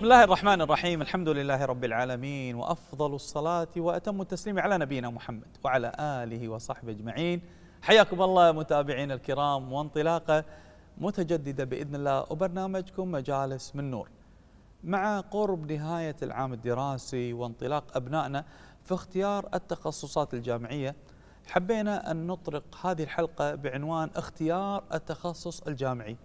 بسم الله الرحمن الرحيم الحمد لله رب العالمين وأفضل الصلاة وأتم التسليم على نبينا محمد وعلى آله وصحبه أجمعين حياكم الله متابعين الكرام وانطلاقة متجددة بإذن الله وبرنامجكم مجالس من نور مع قرب نهاية العام الدراسي وانطلاق أبنائنا في اختيار التخصصات الجامعية حبينا أن نطرق هذه الحلقة بعنوان اختيار التخصص الجامعي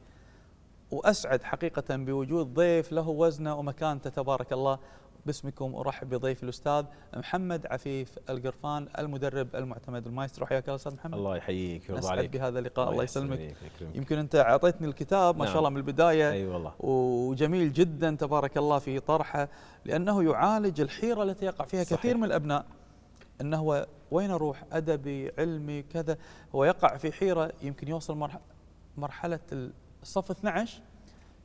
وأسعد حقيقة بوجود ضيف له وزنه ومكانته تبارك الله باسمكم ارحب بضيف الاستاذ محمد عفيف القرفان المدرب المعتمد المايسترو حياك الله استاذ محمد الله يحييك ويرضى عليك بهذا اللقاء الله يسلمك يمكن انت اعطيتني الكتاب ما نعم. شاء الله من نعم. البدايه اي أيوة والله وجميل جدا تبارك الله في طرحه لانه يعالج الحيره التي يقع فيها صحيح. كثير من الابناء انه هو وين اروح ادبي علمي كذا هو يقع في حيره يمكن يوصل مرحله الصف 12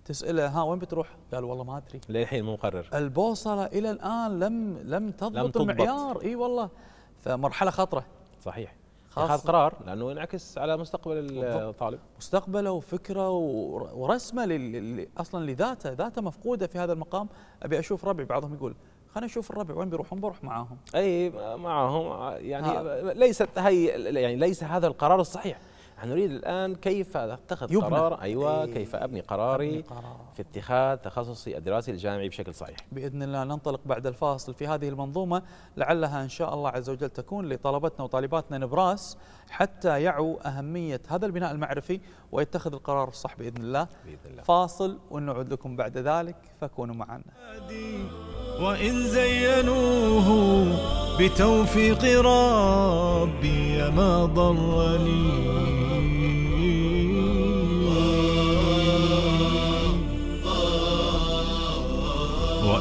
تساله ها وين بتروح؟ قال والله ما ادري للحين مو مقرر البوصله الى الان لم لم تضبط, لم تضبط. المعيار اي والله فمرحله خطره صحيح اتخاذ قرار لانه ينعكس على مستقبل الطالب مستقبله وفكره ورسمه اصلا لذاته ذاته مفقوده في هذا المقام ابي اشوف ربعي بعضهم يقول خلينا نشوف الربع وين بيروحون بروح معاهم اي معاهم يعني ها. ليست هي يعني ليس هذا القرار الصحيح نحن نريد الآن كيف أتخذ يبنى. قرار أيوة أي كيف أبني قراري أبني قرار. في اتخاذ تخصصي الدراسي الجامعي بشكل صحيح بإذن الله ننطلق بعد الفاصل في هذه المنظومة لعلها إن شاء الله عز وجل تكون لطلبتنا وطالباتنا نبراس حتى يعوا أهمية هذا البناء المعرفي ويتخذ القرار الصح بإذن الله, بإذن الله. فاصل ونعود لكم بعد ذلك فكونوا معنا وإن زينوه بتوفيق ربي ما ضرني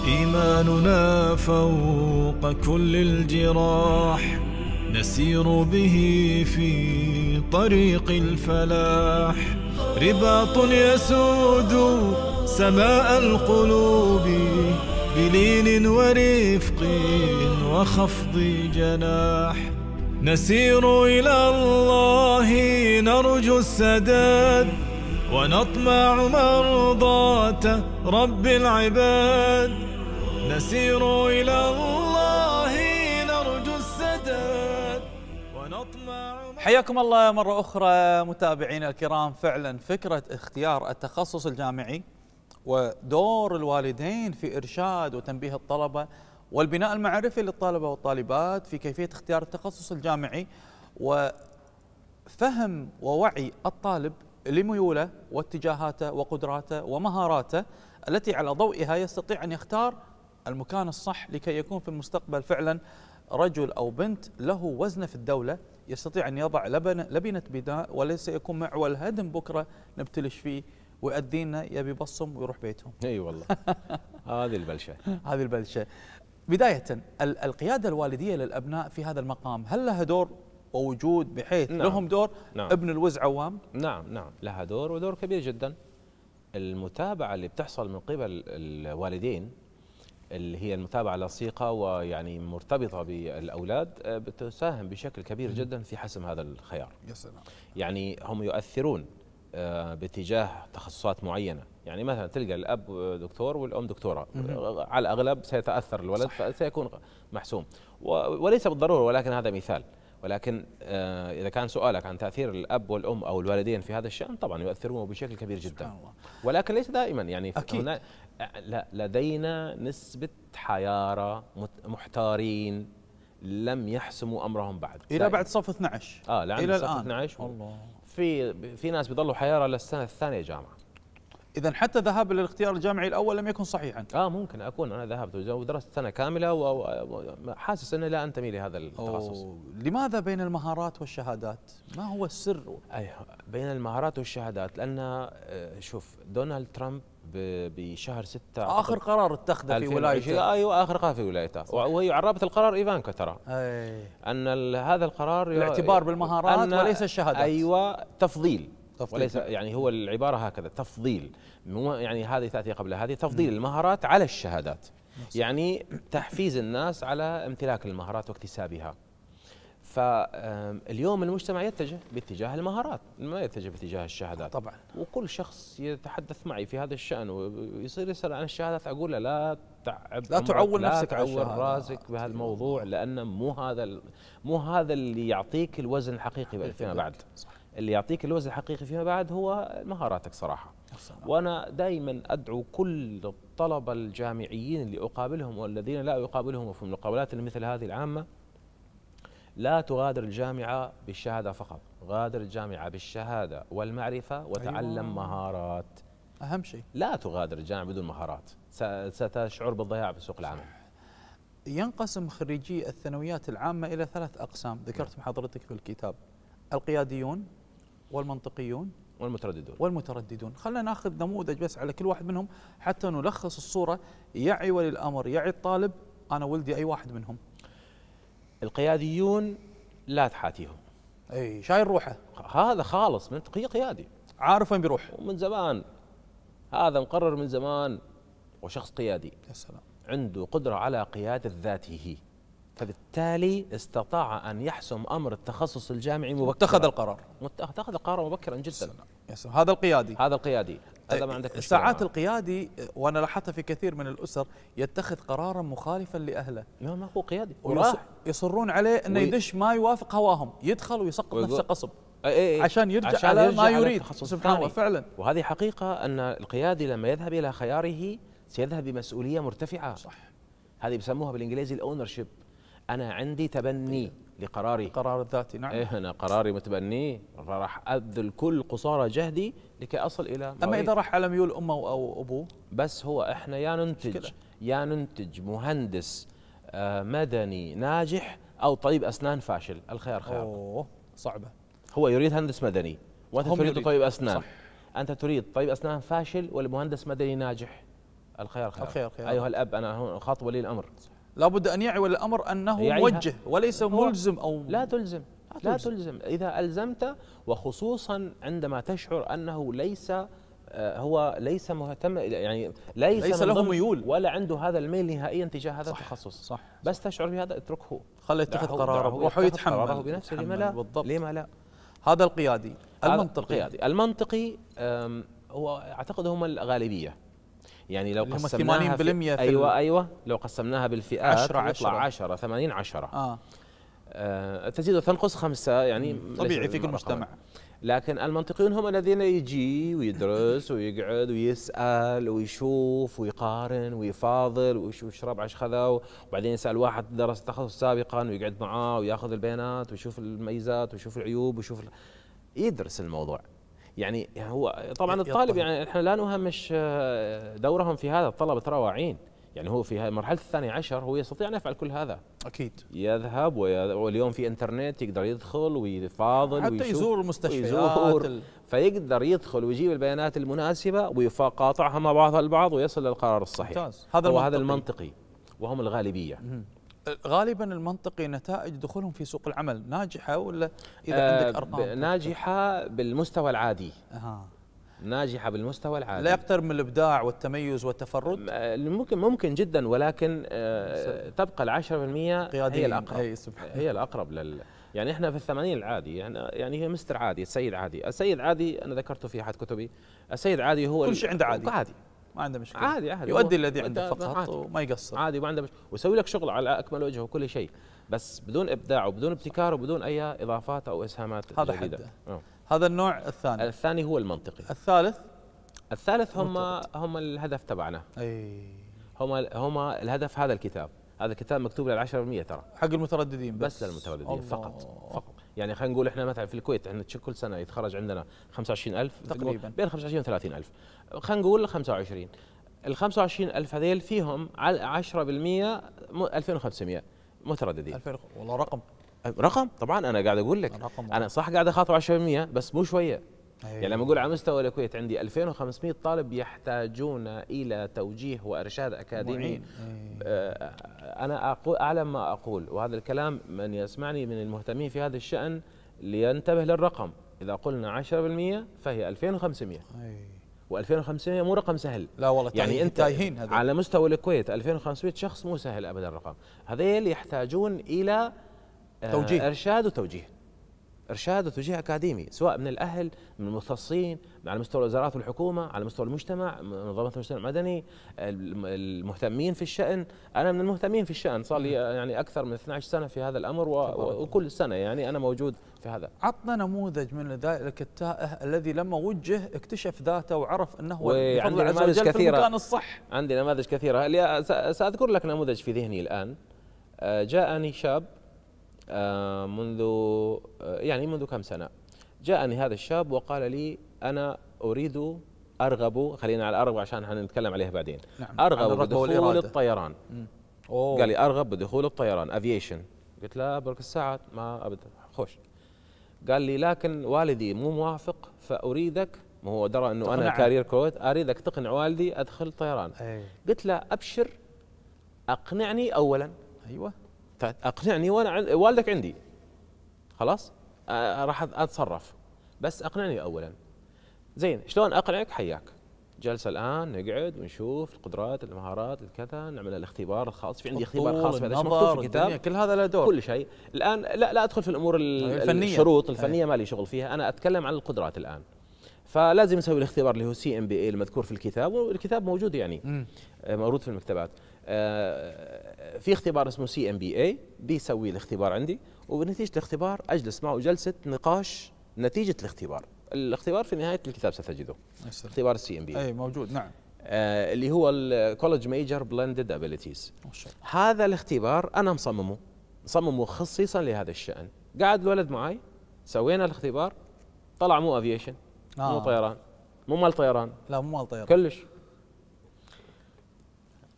إيماننا فوق كل الجراح نسير به في طريق الفلاح رباط يسود سماء القلوب بلين ورفق وخفض جناح نسير إلى الله نرجو السداد ونطمع مرضاة رب العباد نسير إلى الله نرجو السداد ونطمع حياكم الله مرة أخرى متابعينا الكرام فعلا فكرة اختيار التخصص الجامعي ودور الوالدين في إرشاد وتنبيه الطلبة والبناء المعرفي للطلبة والطالبات في كيفية اختيار التخصص الجامعي وفهم ووعي الطالب لميوله واتجاهاته وقدراته ومهاراته التي على ضوئها يستطيع أن يختار المكان الصح لكي يكون في المستقبل فعلا رجل أو بنت له وزنه في الدولة يستطيع أن يضع لبنة, لبنة بناء وليس يكون معول هدم بكرة نبتلش فيه ويؤذينا يبي يبصم ويروح بيتهم اي أيوة والله هذه البلشة هذه البلشة بداية القيادة الوالدية للأبناء في هذا المقام هل لها دور ووجود بحيث نعم لهم دور نعم ابن الوز عوام نعم نعم لها دور ودور كبير جدا المتابعة اللي بتحصل من قبل الوالدين اللي هي المتابعة اللصيقة ويعني مرتبطة بالأولاد آه، بتساهم بشكل كبير جدا في حسم هذا الخيار يا سلام يعني هم يؤثرون آه، باتجاه تخصصات معينة يعني مثلا تلقى الأب دكتور والأم دكتورة على الأغلب سيتأثر الولد صح. فسيكون محسوم وليس بالضرورة ولكن هذا مثال ولكن آه، إذا كان سؤالك عن تأثير الأب والأم أو الوالدين في هذا الشأن طبعا يؤثرون بشكل كبير جدا ولكن ليس دائما يعني أكيد. لا لدينا نسبة حيارى محتارين لم يحسموا امرهم بعد الى بعد صف 12 اه لعند الى صف الآن. 12 الله في في ناس بيضلوا حيارى للسنه الثانيه جامعه اذا حتى ذهاب للاختيار الجامعي الاول لم يكن صحيحا اه ممكن اكون انا ذهبت ودرست سنه كامله وحاسس اني لا انتمي لهذا التخصص لماذا بين المهارات والشهادات ما هو السر ايوه بين المهارات والشهادات لان آه، شوف دونالد ترامب بشهر 6 اخر قرار اتخذه في ولايته ايوه اخر قرار في ولايته وهي عربت القرار ايفانكا ترى أي. ان هذا القرار الاعتبار بالمهارات وليس الشهادات ايوه تفضيل تفضيل وليس يعني هو العباره هكذا تفضيل يعني هذه تاتي قبل هذه تفضيل م. المهارات على الشهادات يعني تحفيز الناس على امتلاك المهارات واكتسابها فاليوم المجتمع يتجه باتجاه المهارات ما يتجه باتجاه الشهادات طبعا وكل شخص يتحدث معي في هذا الشأن ويصير يسأل عن الشهادات أقول له لا تعب لا تعول نفسك لا تعول راسك بهالموضوع أيوه. لأنه مو هذا مو هذا اللي يعطيك الوزن الحقيقي فيما بعد صح. اللي يعطيك الوزن الحقيقي فيما بعد هو مهاراتك صراحة السلام. وأنا دائما أدعو كل الطلبة الجامعيين اللي أقابلهم والذين لا أقابلهم في المقابلات مثل هذه العامة لا تغادر الجامعة بالشهادة فقط غادر الجامعة بالشهادة والمعرفة وتعلم أيوة. مهارات أهم شيء لا تغادر الجامعة بدون مهارات ستشعر بالضياع في سوق العمل ينقسم خريجي الثانويات العامة إلى ثلاث أقسام ذكرت نعم. حضرتك في الكتاب القياديون والمنطقيون والمترددون والمترددون خلينا ناخذ نموذج بس على كل واحد منهم حتى نلخص الصورة يعي ولي الأمر يعي الطالب أنا ولدي أي واحد منهم القياديون لا تحاتيهم اي شايل روحه هذا خالص منطقي قيادي عارف وين بيروح ومن زمان هذا مقرر من زمان وشخص قيادي يا سلام عنده قدرة على قيادة ذاته فبالتالي استطاع أن يحسم أمر التخصص الجامعي مبكرا اتخذ القرار اتخذ القرار مبكرا جدا يا سلام. يا سلام. هذا القيادي هذا القيادي هذا ما عندك ساعات القيادي وانا لاحظتها في كثير من الاسر يتخذ قرارا مخالفا لاهله لا ما هو قيادي يصرون عليه انه يدش ما يوافق هواهم يدخل ويسقط نفسه قصب أي أي عشان يرجع عشان على يرجع ما يريد سبحان الله فعلا وهذه حقيقه ان القيادي لما يذهب الى خياره سيذهب بمسؤوليه مرتفعه صح هذه بيسموها بالانجليزي الاونر شيب انا عندي تبني طيب. لقراري قرار الذاتي نعم إيه أنا قراري متبنيه راح أبذل كل قصارى جهدي لكي أصل إلى أما إذا راح على ميول أمه أو أبوه بس هو إحنا يا ننتج يا ننتج مهندس آه، مدني ناجح أو طبيب أسنان فاشل الخيار خيار أوه صعبة هو يريد هندس مدني وأنت تريد طبيب أسنان صح. أنت تريد طبيب أسنان فاشل ولا مهندس مدني ناجح الخيار خيار, الخيار خيار. أيها الأب أنا أخاطب ولي الأمر صح. لابد أن يعي الأمر أنه يعني موجه وليس ملزم أو لا تلزم لا تلزم. إذا ألزمت وخصوصا عندما تشعر أنه ليس آه، هو ليس مهتم يعني ليس, ليس له ميول ولا عنده هذا الميل نهائيا تجاه هذا صح التخصص صح صح بس تشعر بهذا اتركه خله يتخذ قراره روح يتحمل قراره بنفسه لما لا بالضبط لما لا هذا القيادي المنطقي القيادي المنطقي هو اعتقد هم الغالبيه يعني لو قسمناها 80% في ايوه ايوه لو قسمناها بالفئات 10 10 10 80 10 اه, تزيد وتنقص خمسة يعني طبيعي في كل مجتمع لكن المنطقيون هم الذين يجي ويدرس ويقعد ويسال ويشوف ويقارن ويفاضل ويشوف شرب عش خذا وبعدين يسال واحد درس تخصص سابقا ويقعد معاه وياخذ البيانات ويشوف الميزات ويشوف العيوب ويشوف يدرس الموضوع يعني هو طبعا الطالب يعني احنا لا نهمش آه، دورهم في هذا الطلب ترى واعين يعني هو في مرحله الثاني عشر هو يستطيع ان يفعل كل هذا اكيد يذهب واليوم في انترنت يقدر يدخل ويفاضل حتى ويشوف يزور المستشفيات ويزور فيقدر يدخل ويجيب البيانات المناسبه ويقاطعها مع بعضها البعض ويصل للقرار الصحيح ممتاز هذا المنطقي. هذا المنطقي وهم الغالبيه غالبا المنطقي نتائج دخولهم في سوق العمل ناجحه ولا اذا آه عندك ارقام ناجحه بالمستوى العادي أه. ناجحه بالمستوى العادي لا يقترب من الابداع والتميز والتفرد آه، ممكن ممكن جدا ولكن آه، تبقى ال 10% هي الاقرب هي, هي الاقرب لل يعني احنا في الثمانين العادي يعني يعني هي مستر عادي السيد عادي السيد عادي انا ذكرته في احد كتبي السيد عادي هو كل شيء عنده عادي عادي ما عنده مشكله عادي عادي يؤدي الذي عنده فقط عادي. وما يقصر عادي ما عنده مشكله ويسوي لك شغل على اكمل وجه وكل شيء بس بدون ابداع وبدون ابتكار وبدون اي اضافات او اسهامات هذا جديده حد. آه. هذا النوع الثاني الثاني هو المنطقي الثالث الثالث هم هم الهدف تبعنا اي هم هم الهدف هذا الكتاب هذا الكتاب مكتوب لل 10% ترى حق المترددين بس, بس للمترددين فقط فقط يعني خلينا نقول احنا مثلا في الكويت عندنا كل سنه يتخرج عندنا 25000 تقريبا بين 25 و 30000 خلينا نقول 25 ال 25000 هذيل فيهم 10% 2500 مترددين 2000 والله رقم رقم طبعا انا قاعد اقول لك رقم انا صح قاعد اخاطب 10% بس مو شويه أيوة. يعني لما اقول على مستوى الكويت عندي 2500 طالب يحتاجون الى توجيه وارشاد اكاديمي معين. أيوة. انا اقول اعلم ما اقول وهذا الكلام من يسمعني من المهتمين في هذا الشان لينتبه للرقم اذا قلنا 10% فهي 2500 أيوة. و2500 مو رقم سهل لا والله يعني انت تايهين على مستوى الكويت 2500 شخص مو سهل ابدا الرقم هذيل يحتاجون الى آه، توجيه ارشاد وتوجيه ارشاد وتوجيه اكاديمي سواء من الاهل من المختصين على مستوى الوزارات والحكومه على مستوى المجتمع منظمات المجتمع المدني المهتمين في الشان انا من المهتمين في الشان صار لي يعني اكثر من 12 سنه في هذا الامر وكل سنه يعني انا موجود في هذا عطنا نموذج من ذلك التائه الذي لما وجه اكتشف ذاته وعرف انه هو عندي نماذج كثيره في المكان الصح عندي نماذج كثيره ساذكر لك نموذج في ذهني الان آه، جاءني شاب آه، منذ آه، يعني منذ كم سنة جاءني هذا الشاب وقال لي أنا أريد أرغب خلينا على أرغب عشان هنتكلم عليها بعدين نعم. أرغب بدخول الطيران أوه. قال لي أرغب بدخول الطيران أفيشن قلت له برك الساعات ما أبدا خوش قال لي لكن والدي مو موافق فأريدك ما هو درى أنه أنا كارير كوت أريدك تقنع والدي أدخل الطيران أي. قلت له أبشر أقنعني أولا أيوة اقنعني وانا والدك عندي خلاص راح اتصرف بس اقنعني اولا زين شلون اقنعك حياك جلسه الان نقعد ونشوف القدرات المهارات الكذا نعمل الاختبار الخاص في عندي اختبار خاص في هذا مكتوب في الكتاب كل هذا له دور كل شيء الان لا لا ادخل في الامور الفنيه الشروط الفنيه ما لي شغل فيها انا اتكلم عن القدرات الان فلازم نسوي الاختبار اللي هو سي ام بي اي المذكور في الكتاب والكتاب موجود يعني آه، مورود في المكتبات آه، في اختبار اسمه سي ام بي اي بيسوي الاختبار عندي وبنتيجه الاختبار اجلس معه جلسه نقاش نتيجه الاختبار الاختبار في نهايه الكتاب ستجده اختبار السي ام بي إيه. اي موجود نعم آه اللي هو الكولج ميجر بلندد ابيليتيز هذا الاختبار انا مصممه مصممه خصيصا لهذا الشان قعد الولد معي سوينا الاختبار طلع مو افيشن آه. مو طيران مو مال طيران لا مو مال طيران كلش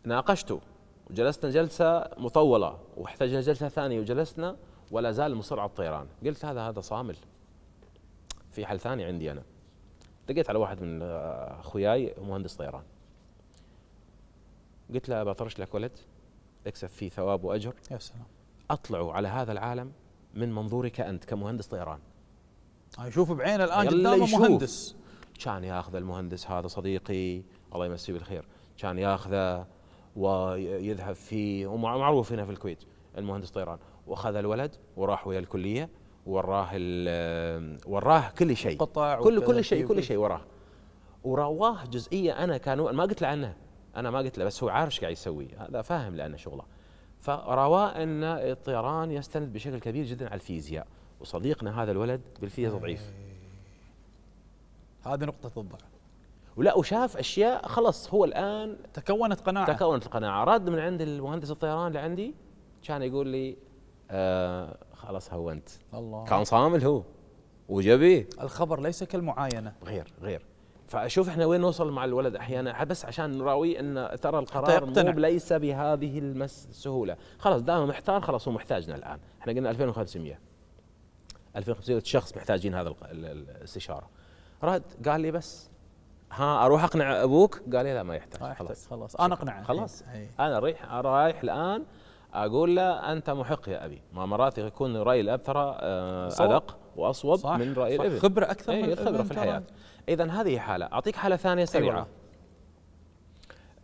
ناقشته جلسنا جلسة مطولة واحتجنا جلسة ثانية وجلسنا ولا زال مصر على الطيران قلت هذا هذا صامل في حل ثاني عندي أنا دقيت على واحد من آه، أخوياي مهندس طيران قلت له بطرش لك ولد اكسب فيه ثواب وأجر يا سلام أطلعوا على هذا العالم من منظورك أنت كمهندس طيران يشوف بعينه الآن قدامه مهندس كان ياخذ المهندس هذا صديقي الله يمسيه بالخير كان ياخذه ويذهب في ومعروف هنا في الكويت المهندس طيران واخذ الولد وراح ويا الكليه وراه وراه كل شيء قطع كل كل شيء كل شيء وراه ورواه جزئيه انا كان ما قلت له عنها انا ما قلت له بس هو عارف ايش قاعد يسوي هذا فاهم لانه شغله فرواه ان الطيران يستند بشكل كبير جدا على الفيزياء وصديقنا هذا الولد بالفيزياء ضعيف إيه. هذه نقطه الضعف ولا وشاف اشياء خلص هو الان تكونت قناعه تكونت القناعه رد من عند المهندس الطيران اللي عندي كان يقول لي آه خلاص هونت الله كان صامل هو وجبي الخبر ليس كالمعاينه غير غير فاشوف احنا وين نوصل مع الولد احيانا بس عشان نراويه ان ترى القرار طيب، مو ليس بهذه السهوله خلاص دام محتار خلاص هو محتاجنا الان احنا قلنا 2500 2500 شخص محتاجين هذا الاستشاره رد قال لي بس ها اروح اقنع ابوك قال لي لا ما يحتاج, ما يحتاج. خلاص خلاص انا اقنعه خلاص هي. إيه، إيه. انا رايح رايح الان اقول له انت محق يا ابي ما مرات يكون راي الاب ترى آه، ادق واصوب صح من راي الاب الابن خبره اكثر إيه، من الخبره في الحياه اذا هذه حاله اعطيك حاله ثانيه سريعه أيوة.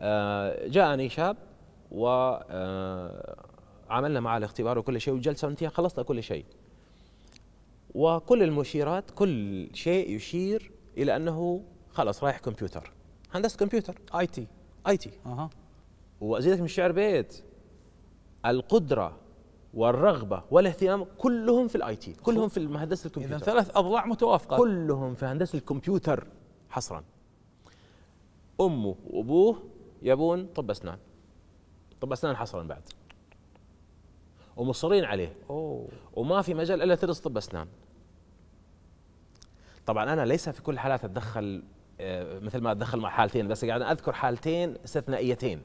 آه، جاءني شاب وعملنا آه، معه الاختبار وكل شيء وجلسه انت خلصنا كل شيء وكل المشيرات كل شيء يشير الى انه خلاص رايح كمبيوتر هندسه كمبيوتر اي تي اي تي اها وازيدك من الشعر بيت القدره والرغبه والاهتمام كلهم في الاي تي كلهم في هندسه الكمبيوتر اذا ثلاث اضلاع متوافقه كلهم في هندسه الكمبيوتر حصرا امه وابوه يبون طب اسنان طب اسنان حصرا بعد ومصرين عليه أوه. وما في مجال الا تدرس طب اسنان طبعا انا ليس في كل الحالات اتدخل آه، مثل ما اتدخل مع حالتين بس قاعد اذكر حالتين استثنائيتين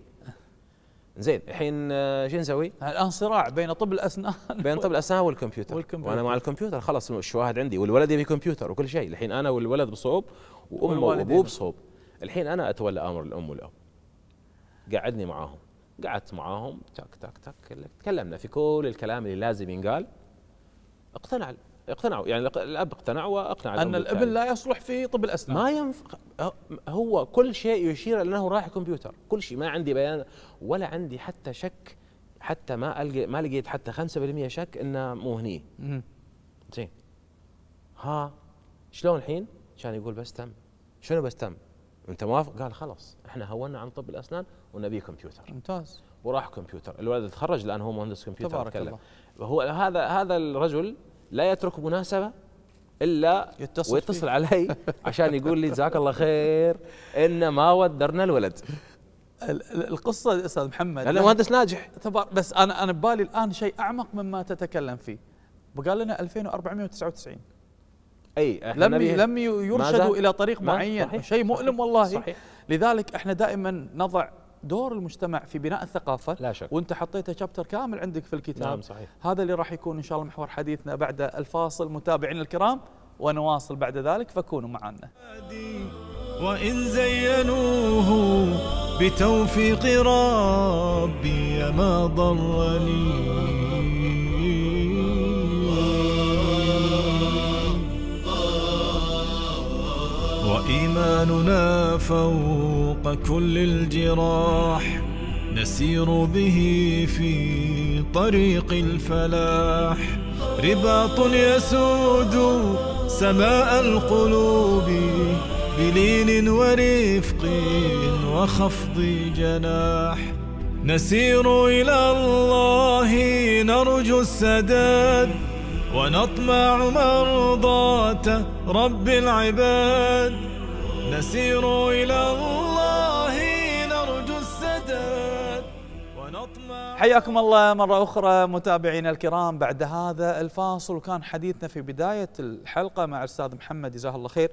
زين الحين آه، شو نسوي؟ الان صراع بين طب الاسنان بين طب الاسنان والكمبيوتر, والكمبيوتر. وانا مع الكمبيوتر خلاص الشواهد عندي والولد يبي كمبيوتر وكل شيء الحين انا والولد بصوب وامه وابوه بصوب الحين انا اتولى امر الام والاب قعدني معاهم قعدت معاهم تك تك تك تكلمنا في كل الكلام اللي لازم ينقال اقتنع اقتنعوا يعني الاب اقتنع واقنع ان الابن لا يصلح في طب الاسنان ما ينف... هو كل شيء يشير الى انه رايح كمبيوتر كل شيء ما عندي بيان ولا عندي حتى شك حتى ما القي ما لقيت حتى 5% شك انه مو هني زين ها شلون الحين؟ كان يقول بس تم شنو بس تم؟ انت موافق؟ قال خلاص احنا هونا عن طب الاسنان ونبي كمبيوتر ممتاز وراح كمبيوتر الولد تخرج الان هو مهندس كمبيوتر تبارك الله هو هذا هذا الرجل لا يترك مناسبه الا يتصل ويتصل فيه. علي عشان يقول لي جزاك الله خير ان ما ودرنا الولد القصه استاذ محمد انا مهندس ناجح بس انا انا ببالي الان شيء اعمق مما تتكلم فيه بقى لنا 2499 اي احنا لم لم يرشدوا الى طريق معين شيء مؤلم والله صحيح لذلك احنا دائما نضع دور المجتمع في بناء الثقافه لا شك. وانت حطيته شابتر كامل عندك في الكتاب نعم صحيح. هذا اللي راح يكون ان شاء الله محور حديثنا بعد الفاصل متابعينا الكرام ونواصل بعد ذلك فكونوا معنا وإن زينوه بتوفيق ربي ما ضرني إيماننا فوق كل الجراح نسير به في طريق الفلاح رباط يسود سماء القلوب بلين ورفق وخفض جناح نسير إلى الله نرجو السداد ونطمع مرضاة رب العباد نسير إلى الله نرجو السداد ونطمع حياكم الله مرة أخرى متابعينا الكرام بعد هذا الفاصل كان حديثنا في بداية الحلقة مع الأستاذ محمد جزاه الله خير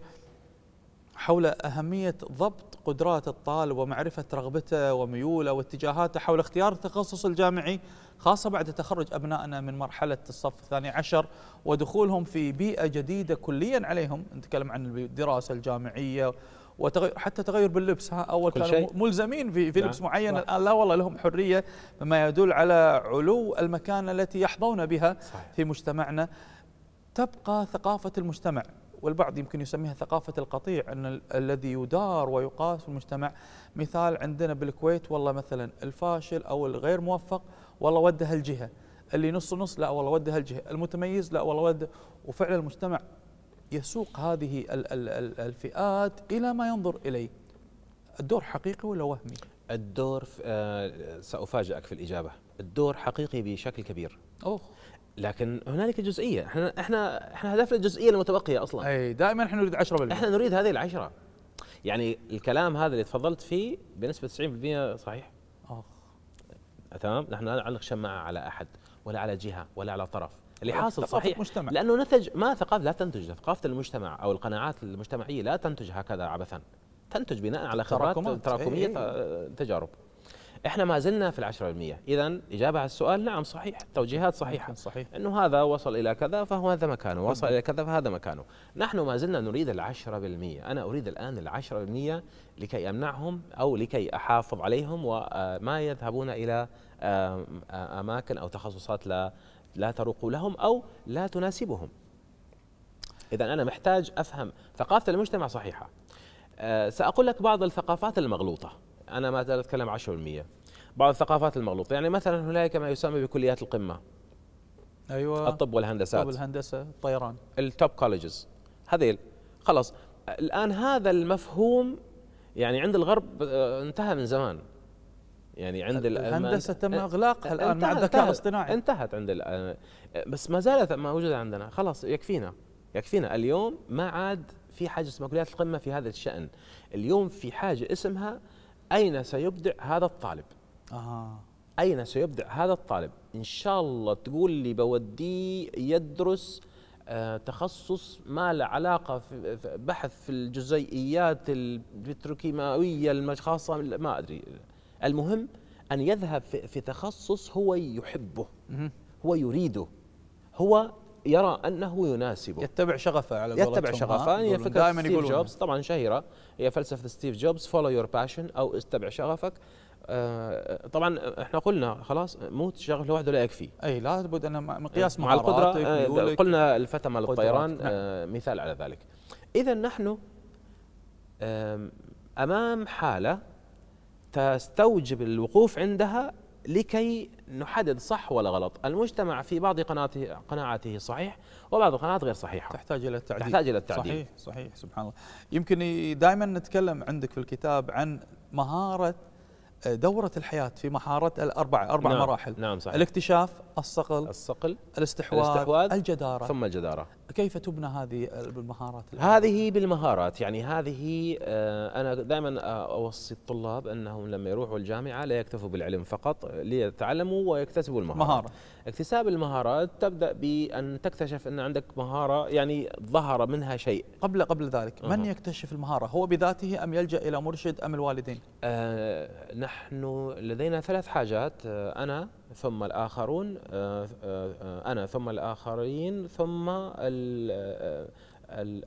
حول أهمية ضبط قدرات الطالب ومعرفة رغبته وميوله واتجاهاته حول اختيار التخصص الجامعي خاصة بعد تخرج أبنائنا من مرحلة الصف الثاني عشر ودخولهم في بيئة جديدة كليا عليهم نتكلم عن الدراسة الجامعية وتغير حتى تغير باللبس ها اول كانوا شيء. ملزمين في في لبس نعم. معين صح. الان لا والله لهم حريه مما يدل على علو المكانه التي يحظون بها صحيح. في مجتمعنا تبقى ثقافه المجتمع والبعض يمكن يسميها ثقافة القطيع أن الذي يدار ويقاس في المجتمع مثال عندنا بالكويت والله مثلا الفاشل أو الغير موفق والله وده هالجهة اللي نص نص لا والله وده هالجهة المتميز لا والله وده وفعلا المجتمع يسوق هذه الفئات إلى ما ينظر إليه الدور حقيقي ولا وهمي؟ الدور آه سأفاجئك في الإجابة الدور حقيقي بشكل كبير أوه. لكن هنالك جزئيه احنا احنا احنا هدفنا الجزئيه المتبقيه اصلا اي دائما احنا نريد 10% احنا نريد هذه العشرة يعني الكلام هذا اللي تفضلت فيه بنسبه 90% صحيح اخ تمام نحن لا نعلق شماعه على احد ولا على جهه ولا على طرف اللي حاصل صحيح مجتمع. لانه نتج ما ثقافه لا تنتج ثقافه المجتمع او القناعات المجتمعيه لا تنتج هكذا عبثا تنتج بناء على خبرات تراكميه إيه، إيه. تجارب احنا ما زلنا في العشرة 10% اذا اجابه على السؤال نعم صحيح التوجيهات صحيحه صحيح انه هذا وصل الى كذا فهو هذا مكانه وصل الى كذا فهذا مكانه نحن ما زلنا نريد ال 10% انا اريد الان ال 10% لكي امنعهم او لكي احافظ عليهم وما آه، يذهبون الى اماكن او تخصصات لا لا تروق لهم او لا تناسبهم اذا انا محتاج افهم ثقافه المجتمع صحيحه آه، ساقول لك بعض الثقافات المغلوطه انا ما زال اتكلم 10% بعض الثقافات المغلوطه يعني مثلا هنالك ما يسمى بكليات القمه ايوه الطب والهندسات الطب والهندسه الطيران التوب كولجز هذيل خلاص الان هذا المفهوم يعني عند الغرب آه، انتهى من زمان يعني عند الهندسه تم اغلاقها الان مع الذكاء الاصطناعي انتهت عند آه، بس ما زالت موجوده عندنا خلاص يكفينا يكفينا اليوم ما عاد في حاجه اسمها كليات القمه في هذا الشان اليوم في حاجه اسمها اين سيبدع هذا الطالب آه. اين سيبدع هذا الطالب ان شاء الله تقول لي بوديه يدرس آه، تخصص ما له علاقة في بحث في الجزيئيات البتروكيماوية الخاصة ما أدري المهم أن يذهب في تخصص هو يحبه هو يريده هو يرى انه يناسبه يتبع شغفه على يتبع شغفه يعني فكره دائما ستيف جوبز طبعا شهيره هي فلسفه ستيف جوبز فولو يور باشن او اتبع شغفك آه، طبعا احنا قلنا خلاص موت شغف لوحده لا يكفي اي لابد ان مقياس مع القدره آه، قلنا الفتى مال الطيران آه مثال على ذلك اذا نحن امام حاله تستوجب الوقوف عندها لكي نحدد صح ولا غلط المجتمع في بعض قناعاته, قناعاته صحيح وبعض القناعات غير صحيحة تحتاج إلى التعديل تحتاج إلى التعديل صحيح صحيح سبحان الله يمكن دائما نتكلم عندك في الكتاب عن مهارة آه، دورة الحياة في مهارة الأربع أربع نعم مراحل نعم صحيح الاكتشاف الصقل الصقل الاستحواذ, الاستحواذ الجدارة ثم الجدارة كيف تبنى هذه بالمهارات؟ هذه بالمهارات يعني هذه آه، أنا دائما آه، أوصي الطلاب أنهم لما يروحوا الجامعة لا يكتفوا بالعلم فقط ليتعلموا ويكتسبوا المهارات مهارة. اكتساب المهارات تبدأ بأن تكتشف أن عندك مهارة يعني ظهر منها شيء قبل قبل ذلك من يكتشف المهارة هو بذاته أم يلجأ إلى مرشد أم الوالدين؟ أه نحن لدينا ثلاث حاجات آه، أنا ثم الآخرون آه، آه، آه، أنا ثم الآخرين ثم ال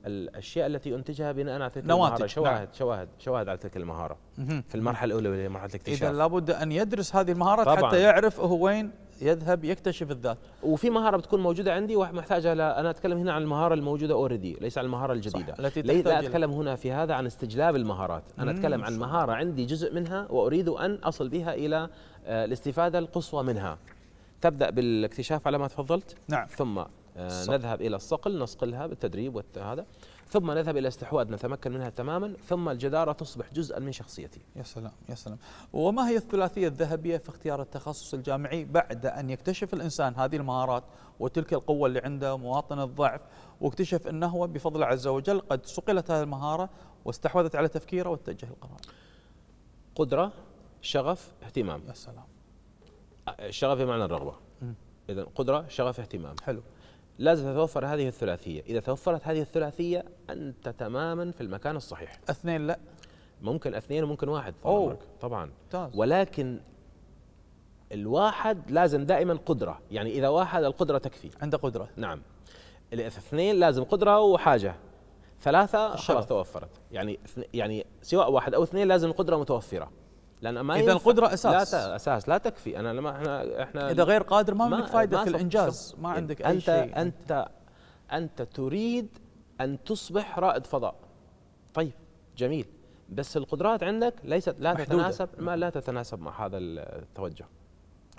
الاشياء التي انتجها بناء على تلك المهاره نعم. شواهد نعم. شواهد شواهد على تلك المهاره في المرحله الاولى وهي مرحله الاكتشاف اذا لابد ان يدرس هذه المهارات حتى يعرف هو وين يذهب يكتشف الذات وفي مهاره بتكون موجوده عندي ومحتاجها ل... انا اتكلم هنا عن المهاره الموجوده اوريدي ليس عن المهاره الجديده صح. التي لا اتكلم هنا في هذا عن استجلاب المهارات انا اتكلم عن مهاره عندي جزء منها واريد ان اصل بها الى آه، الاستفاده القصوى منها تبدا بالاكتشاف على ما تفضلت نعم ثم الصقل. آه، نذهب الى الصقل نصقلها بالتدريب وهذا ثم نذهب الى استحواذ نتمكن منها تماما ثم الجداره تصبح جزءا من شخصيتي يا سلام يا سلام وما هي الثلاثيه الذهبيه في اختيار التخصص الجامعي بعد ان يكتشف الانسان هذه المهارات وتلك القوه اللي عنده مواطن الضعف واكتشف انه هو بفضل الله عز وجل قد صقلت هذه المهاره واستحوذت على تفكيره واتجه القرار قدره شغف اهتمام يا سلام الشغف بمعنى الرغبه اذا قدره شغف اهتمام حلو لازم تتوفر هذه الثلاثية إذا توفرت هذه الثلاثية أنت تماما في المكان الصحيح اثنين لا ممكن اثنين وممكن واحد طبعا, طبعاً. ولكن الواحد لازم دائما قدرة يعني إذا واحد القدرة تكفي عنده قدرة نعم اثنين لازم قدرة وحاجة ثلاثة خلاص توفرت يعني يعني سواء واحد أو اثنين لازم القدرة متوفرة لان ما اذا القدره اساس لا اساس لا تكفي انا لما احنا احنا اذا غير قادر ما, عندك فائده ما في الانجاز ما عندك اي أنت شيء انت انت تريد ان تصبح رائد فضاء طيب جميل بس القدرات عندك ليست لا محدودة. تتناسب ما لا تتناسب مع هذا التوجه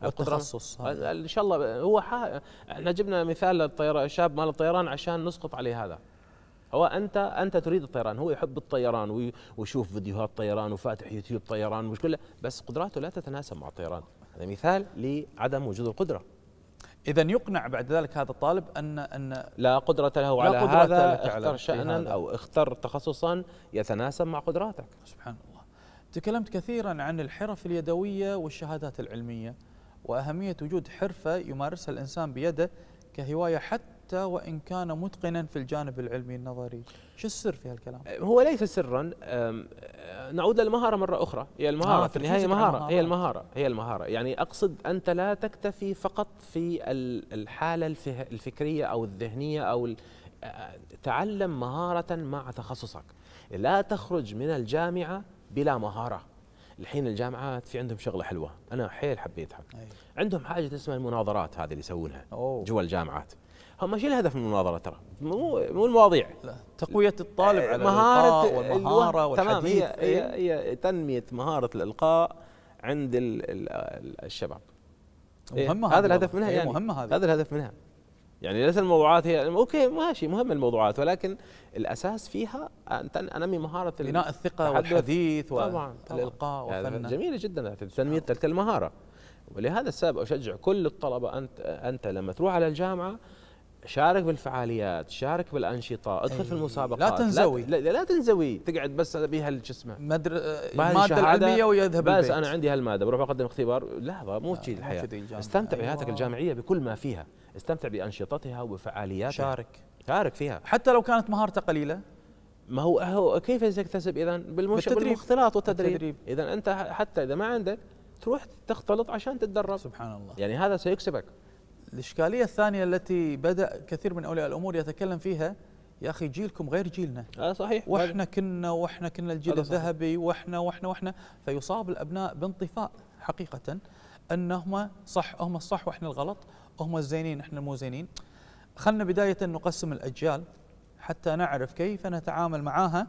التخصص ان شاء الله هو احنا جبنا مثال للطيران شاب مال الطيران عشان نسقط عليه هذا هو انت انت تريد الطيران هو يحب الطيران ويشوف فيديوهات طيران وفاتح يوتيوب طيران مش كله بس قدراته لا تتناسب مع الطيران هذا مثال لعدم وجود القدره اذا يقنع بعد ذلك هذا الطالب ان ان لا قدره له على قدرة هذا لك اختر شانا هذا. او اختر تخصصا يتناسب مع قدراتك سبحان الله تكلمت كثيرا عن الحرف اليدويه والشهادات العلميه واهميه وجود حرفه يمارسها الانسان بيده كهوايه حتى حتى وان كان متقنا في الجانب العلمي النظري، شو السر في هالكلام؟ أه، هو ليس سرا أه، نعود للمهاره مره اخرى، هي المهاره آه في النهايه مهاره هي المهاره هي المهاره، يعني اقصد انت لا تكتفي فقط في الحاله الفكريه او الذهنيه او أه، تعلم مهاره مع تخصصك، لا تخرج من الجامعه بلا مهاره. الحين الجامعات في عندهم شغله حلوه انا حيل حبيتها أي. عندهم حاجه اسمها المناظرات هذه اللي يسوونها جوا الجامعات هم شو الهدف من المناظره ترى مو مو المواضيع لا تقويه الطالب على مهاره والمهاره والحديث تمام هي, إيه. هي, هي تنميه مهاره الالقاء عند الـ الـ الشباب إيه، مهمه هذا الهدف منها إيه، يعني مهمه هذه هذا الهدف منها يعني ليس الموضوعات هي اوكي ماشي مهمه الموضوعات ولكن الاساس فيها ان انمي مهاره بناء الثقه والحديث والالقاء والفن جميله جدا تنميه تلك المهاره ولهذا السبب اشجع كل الطلبه انت انت لما تروح على الجامعه شارك بالفعاليات شارك بالانشطه ادخل أيه. في المسابقات لا تنزوي لا, لا تنزوي تقعد بس بها هل شو اسمه مدر... آه، الماده العلميه ويذهب بس البيت. انا عندي هالماده بروح اقدم اختبار لحظه مو كذي الحياه استمتع أيوة. بحياتك الجامعيه بكل ما فيها استمتع بانشطتها وفعالياتها شارك شارك فيها حتى لو كانت مهارته قليله ما هو هو كيف تكتسب اذا بالمش... بالمختلاط والتدريب اذا انت حتى اذا ما عندك تروح تختلط عشان تتدرب سبحان الله يعني هذا سيكسبك الإشكالية الثانية التي بدأ كثير من أولياء الأمور يتكلم فيها يا أخي جيلكم غير جيلنا هذا آه، صحيح وإحنا كنا وإحنا كنا الجيل الذهبي وإحنا وإحنا وإحنا فيصاب الأبناء بانطفاء حقيقة أنهم صح هم الصح وإحنا الغلط هم الزينين إحنا مو زينين خلنا بداية نقسم الأجيال حتى نعرف كيف نتعامل معها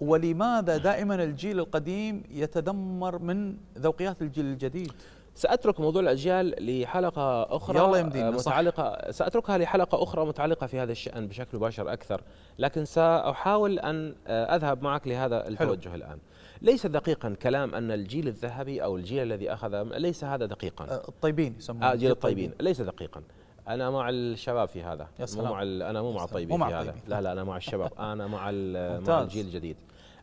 ولماذا دائما الجيل القديم يتذمر من ذوقيات الجيل الجديد سأترك موضوع الأجيال لحلقة أخرى يلا يمدينا متعلقة صح. سأتركها لحلقة أخرى متعلقة في هذا الشأن بشكل مباشر أكثر لكن سأحاول أن آه، أذهب معك لهذا التوجه حلو. الآن ليس دقيقا كلام أن الجيل الذهبي أو الجيل الذي أخذ ليس هذا دقيقا آه، الطيبين يسمونه آه جيل الطيبين ليس دقيقا انا مع الشباب في هذا يا سلام. مو مع انا مو مع الطيبين في هذا لا لا انا مع الشباب انا مع مع الجيل الجديد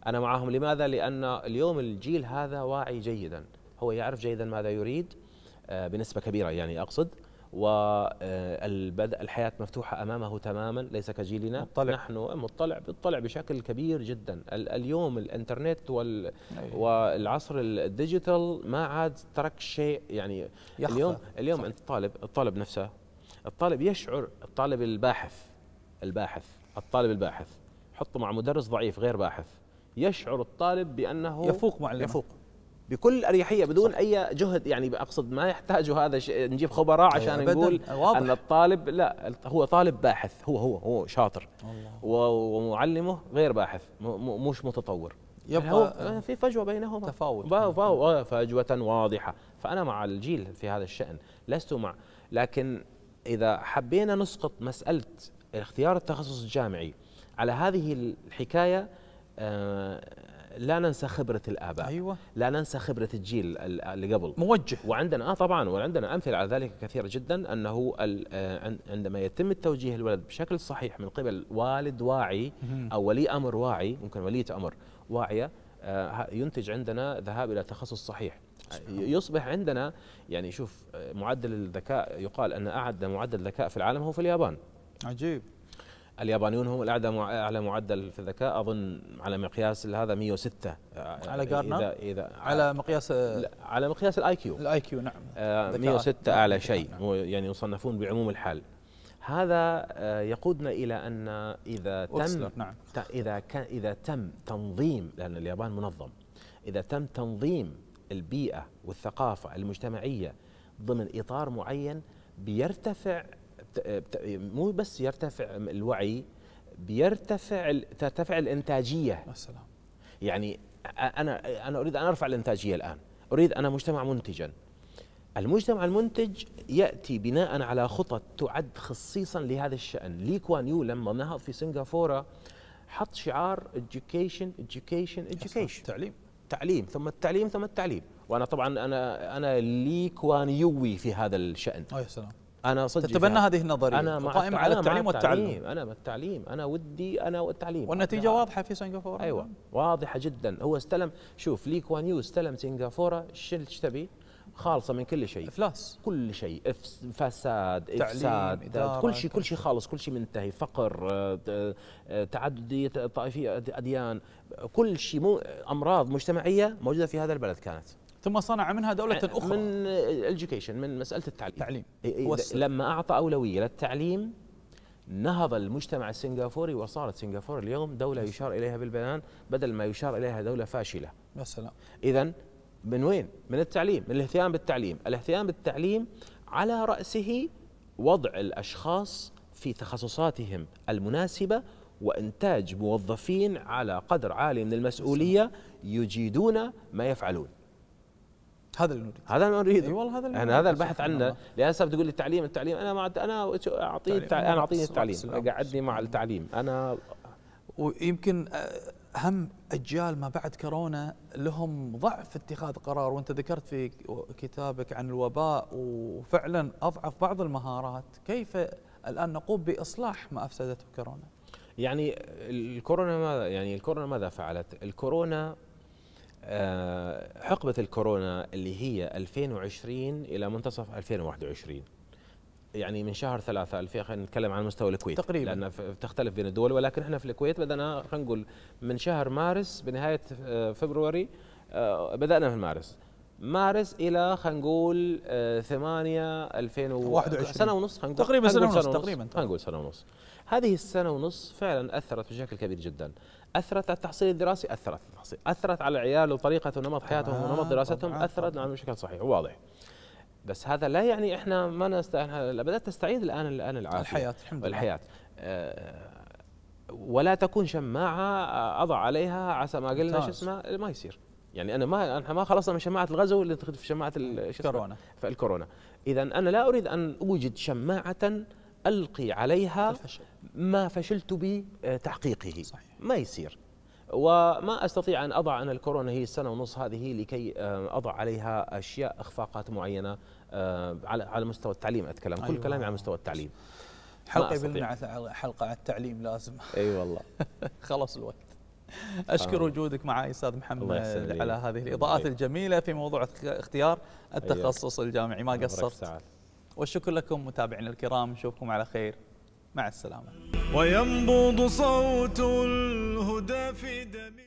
انا معهم لماذا لان اليوم الجيل هذا واعي جيدا هو يعرف جيدا ماذا يريد آه، بنسبة كبيرة يعني أقصد والبدء آه، الحياة مفتوحة أمامه تماما ليس كجيلنا مطلع. نحن مطلع مطلع بشكل كبير جدا اليوم الانترنت وال والعصر الديجيتال ما عاد ترك شيء يعني يخفى. اليوم اليوم صح. الطالب الطالب نفسه الطالب يشعر الطالب الباحث الباحث الطالب الباحث حطه مع مدرس ضعيف غير باحث يشعر الطالب بأنه يفوق معلمه يفوق بكل اريحيه بدون صح. اي جهد يعني اقصد ما يحتاجوا هذا نجيب خبراء أيوة، عشان نقول واضح. ان الطالب لا هو طالب باحث هو هو هو شاطر الله. ومعلمه غير باحث مش متطور يعني يبقى آه. في فجوه بينهما تفاوت فجوه واضحه فانا مع الجيل في هذا الشان لست مع لكن اذا حبينا نسقط مساله اختيار التخصص الجامعي على هذه الحكايه آه، لا ننسى خبره الاباء أيوة. لا ننسى خبره الجيل اللي قبل موجه وعندنا اه طبعا وعندنا امثله على ذلك كثيره جدا انه آه، عندما يتم التوجيه الولد بشكل صحيح من قبل والد واعي او ولي امر واعي ممكن وليه امر واعيه آه، ينتج عندنا ذهاب الى تخصص صحيح يصبح عندنا يعني شوف آه، معدل الذكاء يقال ان اعد معدل ذكاء في العالم هو في اليابان عجيب اليابانيون هم الاعلى اعلى معدل في الذكاء اظن على مقياس هذا 106 آه، على جارنا إذا, اذا على مقياس على مقياس الاي كيو الاي كيو نعم 106 آه، نعم. اعلى شيء نعم. يعني يصنفون بعموم الحال هذا آه، يقودنا الى ان اذا تم نعم. اذا كان اذا تم تنظيم لان اليابان منظم اذا تم تنظيم البيئه والثقافه المجتمعيه ضمن اطار معين بيرتفع مو بس يرتفع الوعي بيرتفع ترتفع الانتاجيه السلام يعني انا انا اريد ان ارفع الانتاجيه الان اريد انا مجتمع منتجا المجتمع المنتج ياتي بناء على خطط تعد خصيصا لهذا الشان لي كوان يو لما نهض في سنغافوره حط شعار education education education تعليم تعليم ثم التعليم ثم التعليم وانا طبعا انا انا لي كوان يوي في هذا الشان آه، يا سلام انا صدق تتبنى هذه النظريه انا قائم على التعليم مع والتعلم التعليم. انا مع التعليم انا ودي انا والتعليم والنتيجه واضحه في سنغافوره ايوه نعم. واضحه جدا هو استلم شوف لي كوان يو استلم سنغافوره ايش تبي؟ خالصه من كل شيء افلاس كل شيء فساد افساد كل شيء كل شيء خالص كل شيء منتهي فقر آه، آه، تعدديه آه، طائفيه اديان كل شيء مو امراض مجتمعيه موجوده في هذا البلد كانت ثم صنع منها دولة آه، أخرى من education من مسألة التعليم التعليم لما أعطى أولوية للتعليم نهض المجتمع السنغافوري وصارت سنغافورة اليوم دولة نعم. يشار إليها بالبنان بدل ما يشار إليها دولة فاشلة يا سلام إذا من وين؟ من التعليم من الاهتمام بالتعليم الاهتمام بالتعليم على رأسه وضع الأشخاص في تخصصاتهم المناسبة وإنتاج موظفين على قدر عالي من المسؤولية يجيدون ما يفعلون هذا اللي نريده هذا اللي نريده اي والله هذا اللي يعني هذا البحث عنه للاسف تقول لي التعليم التعليم انا ما انا اعطيه انا اعطيني التعليم قعدني مع التعليم انا ويمكن آه، اهم اجيال ما بعد كورونا لهم ضعف اتخاذ قرار وانت ذكرت في كتابك عن الوباء وفعلا اضعف بعض المهارات كيف الان نقوم باصلاح ما افسدته كورونا يعني الكورونا ماذا يعني الكورونا ماذا فعلت الكورونا آه، حقبة الكورونا اللي هي 2020 إلى منتصف 2021 يعني من شهر ثلاثة ألفين خلينا نتكلم عن مستوى الكويت تقريبا لأن تختلف بين الدول ولكن احنا في الكويت بدأنا خلينا نقول من شهر مارس بنهاية آه، فبروري آه، بدأنا في مارس مارس الى خلينا نقول 8 2021 سنه ونص خلينا نقول تقريبا سنه ونص تقريبا خلينا نقول سنه ونص هذه السنه ونص فعلا اثرت بشكل كبير جدا اثرت على التحصيل الدراسي اثرت التحصيل اثرت على عياله وطريقه ونمط حياتهم ونمط دراستهم طبعاً اثرت نعم بشكل صحيح واضح بس هذا لا يعني احنا ما نستاهل بدات تستعيد الان الان العافيه الحياه الحمد لله الحياه آه، ولا تكون شماعه آه، اضع عليها عسى ما قلنا شو اسمه ما يصير يعني انا ما احنا ما خلصنا من شماعه الغزو اللي في شماعه الكورونا فالكورونا اذا انا لا اريد ان اوجد شماعه ألقي عليها ما فشلت بتحقيقه صحيح. ما يصير وما استطيع ان اضع انا الكورونا هي السنه ونص هذه لكي آه، اضع عليها اشياء اخفاقات معينه آه، على على مستوى التعليم اتكلم أيوة. كل كلامي على مستوى التعليم حلقه بالمعث حلقه على التعليم لازم اي أيوة والله خلص الوقت اشكر وجودك معي استاذ محمد على هذه الاضاءات أيوة. الجميله في موضوع اختيار أيوة. التخصص الجامعي ما قصرت والشكر لكم متابعينا الكرام نشوفكم على خير مع السلامة وينبض صوت الهدى في دمي